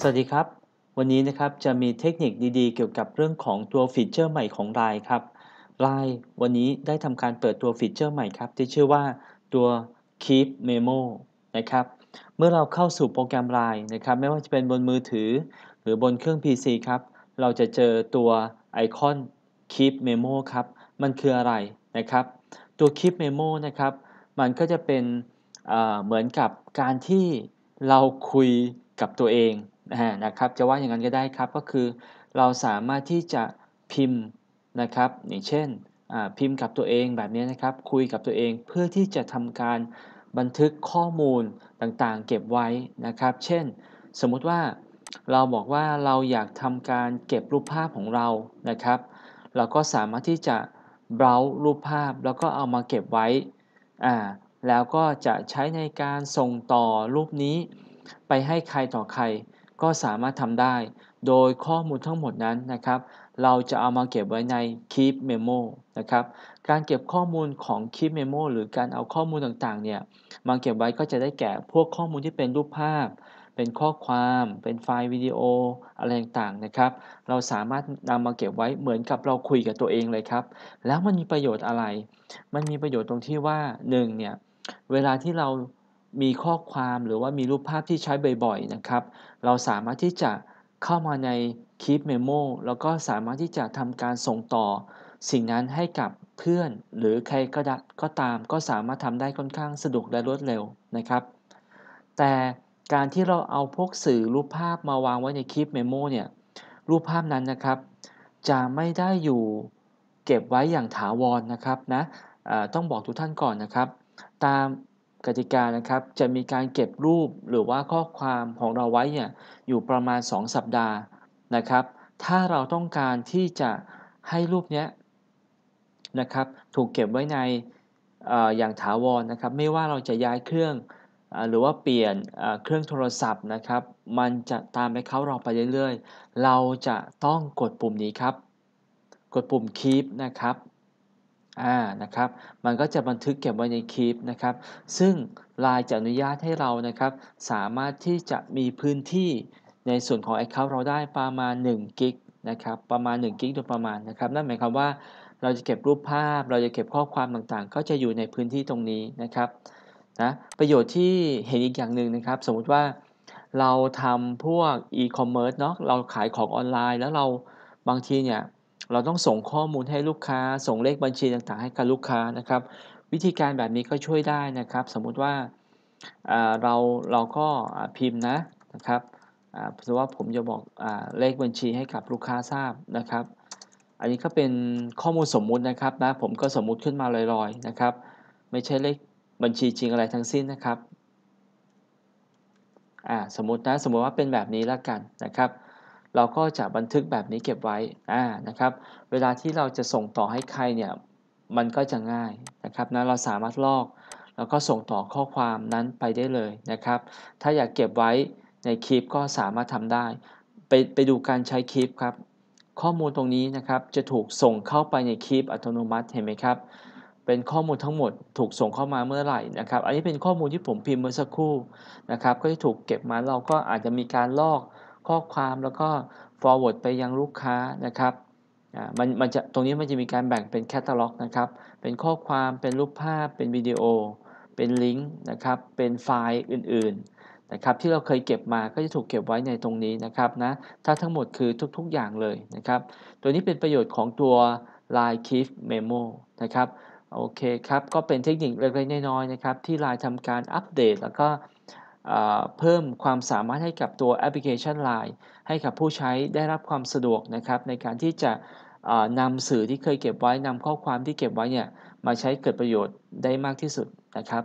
สวัสดีครับ วันนี้นะครับจะมีเทคนิคดีๆ เกี่ยวกับเรื่องของตัวฟีเจอร์ใหม่ของ Line ครับ Line วันนี้ได้ทำการเปิดตัวฟีเจอร์ใหม่ครับที่ชื่อว่าตัว Keep Memo นะครับ เมื่อเราเข้าสู่โปรแกรม Line นะครับ ไม่ว่าจะเป็นบนมือถือ หรือบนเครื่อง PC ครับเราจะเจอตัวไอคอน Keep Memo ครับมันคืออะไรนะครับ ตัว Keep Memo นะครับมันก็จะเป็นเหมือนกับการที่เราคุยกับตัวเองนะครับจะว่าอย่างนั้นก็ได้ครับก็คือเราสามารถที่จะพิมพ์นะครับอย่างเช่นพิมพ์กับตัวเองแบบนี้นะครับ คุยกับตัวเองเพื่อที่จะทำการบันทึกข้อมูลต่างๆ เก็บไว้นะครับ เช่น สมมุติว่าเราบอกว่าเราอยากทำการเก็บรูปภาพของเรานะครับเราก็สามารถที่จะเบราว์รูปภาพ แล้วก็เอามาเก็บไว้อ่าแล้วก็จะใช้ในการส่งต่อรูปนี้ ไปให้ใครต่อใครก็สามารถทำได้ โดยข้อมูลทั้งหมดนั้นนะครับ เราจะเอามาเก็บไว้ใน Keep Memo นะครับการเก็บข้อมูลของ Keep Memo หรือการเอาข้อมูลต่างๆเนี่ยมาเก็บไว้ก็จะได้แก่พวกข้อมูลที่เป็นรูปภาพ เป็นข้อความเป็นไฟล์วิดีโออะไรต่างๆนะครับ เราสามารถนำมาเก็บไว้เหมือนกับเราคุยกับตัวเองเลยครับ แล้วมันมีประโยชน์อะไรมันมีประโยชน์ตรงที่ว่า 1เนี่ยเวลาที่เรามีข้อความหรือว่ามีรูปภาพที่ใช้บ่อยๆนะครับ เราสามารถที่จะเข้ามาใน Keep Memo แล้วก็สามารถที่จะทำการส่งต่อสิ่งนั้นให้กับเพื่อนหรือใครก็ดก็ตามก็สามารถทำได้ค่อนข้างสะดวกและรวดเร็วนะครับ แต่การที่เราเอาพวกสื่อรูปภาพมาวางไว้ในคลิปเมโมเนี่ยรูปภาพนั้นนะครับ จะไม่ได้อยู่เก็บไว้อย่างถาวรนนะครับนะต้องบอกทุกท่านก่อนนะครับ ตามกติกานะครับจะมีการเก็บรูปหรือว่าข้อความของเราไว้เนี่ยอยู่ประมาณ 2 สัปดาห์นะครับ ถ้าเราต้องการที่จะให้รูปเนี้ยนะครับ ถูกเก็บไว้ในออย่างถาวรนะครับ ไม่ว่าเราจะย้ายเครื่อง หรือว่าเปลี่ยนเครื่องโทรศัพท์นะครับ มันจะตามไปเขาเราไปเรื่อยๆ เราจะต้องกดปุ่มนี้ครับ กดปุ่ม keep นะครับอ่า นะครับ มันก็จะบันทึกเก็บไว้ในคลิปนะครับ ซึ่งลายจะอนุญาตให้เรานะครับ สามารถที่จะมีพื้นที่ในส่วนของ Account เราได้ประมาณ1กิกนะครับ ประมาณ1กิกโดยประมาณนะครับ นั่นหมายความว่าเราจะเก็บรูปภาพ เราจะเก็บข้อความต่างๆ ก็จะอยู่ในพื้นที่ตรงนี้นะครับ นะ ประโยชน์ที่เห็นอีกอย่างหนึ่งนะครับ สมมุติว่าเราทำพวกอีคอมเมิร์ซเนาะ เราขายของออนไลน์ แล้วเราบางทีเนี่ยเราต้องส่งข้อมูลให้ลูกค้า ส่งเลขบัญชีต่างๆให้กับลูกค้านะครับ วิธีการแบบนี้ก็ช่วยได้นะครับ สมมุติว่าเราเราก็พิมพ์นะนะครับมติว่าผมจะบอกอเลขบัญชีให้กับลูกค้าทราบนะครับ อันนี้ก็เป็นข้อมูลสมมุตินะครับนะผมก็สมมุติขึ้นมาลอยๆนะครับ ไม่ใช่เลขบัญชีจริงอะไรทั้งสิ้นนะครับสมมตินะสมมติว่าเป็นแบบนี้แล้วกันนะครับเราก็จะบันทึกแบบนี้เก็บไว้อ่านะครับเวลาที่เราจะส่งต่อให้ใครเนี่ย มันก็จะง่ายนะครับนะเราสามารถลอก แล้วก็ส่งต่อข้อความนั้นไปได้เลยนะครับ ถ้าอยากเก็บไว้ในคลิปก็สามารถทำได้ ไปไปดูการใช้คลิปครับ ข้อมูลตรงนี้นะครับจะถูกส่งเข้าไปในคลิป อัตโนมัติเห็นไหมครับเป็นข้อมูลทั้งหมดถูกส่งเข้ามาเมื่อไหร่นะครับอันนี้เป็นข้อมูลที่ผมพิมพ์เมื่อสักครู่นะครับก็จะถูกเก็บมาเราก็อาจจะมีการลอกข้อความแล้วก็ forward ไปยังลูกค้านะครับมันมันจะตรงนี้มันจะมีการแบ่งเป็นแคตตาล็อกนะครับ เป็นข้อความเป็นรูปภาพ เป็นวิดีโอ เป็นลิงก์นะครับเป็นไฟล์อื่นๆนะครับที่เราเคยเก็บมาก็จะถูกเก็บไว้ในตรงนี้นะครับนะถ้าทั้งหมดคือทุกๆอย่างเลยนะครับ ตัวนี้เป็นประโยชน์ของตัว Line Keep Memo นะครับโอเคครับก็เป็นเทคนิคเล็กๆ น้อยๆนะครับที่ Line ทำการอัปเดต แล้วก็เพิ่มความสามารถให้กับตัวแอปพลิเคชัน Line ให้กับผู้ใช้ได้รับความสะดวกนะครับ ในการที่จะนำสื่อที่เคยเก็บไว้นำข้อความที่เก็บไว้เนี่ยมาใช้เกิดประโยชน์ได้มากที่สุดนะครับ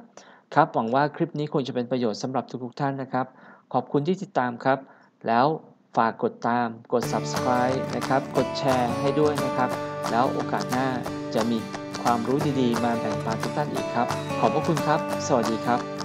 ครับหวังว่าคลิปนี้คงจะเป็นประโยชน์สำหรับทุกๆท่านนะครับ ขอบคุณที่ติดตามครับ แล้วฝากกดตาม กด subscribe นะครับ กดแชร์ให้ด้วยนะครับ แล้วโอกาสหน้าจะมีความรู้ดี ๆ มาแบ่งปันทุกท่านอีกครับขอบพระคุณครับ สวัสดีครับ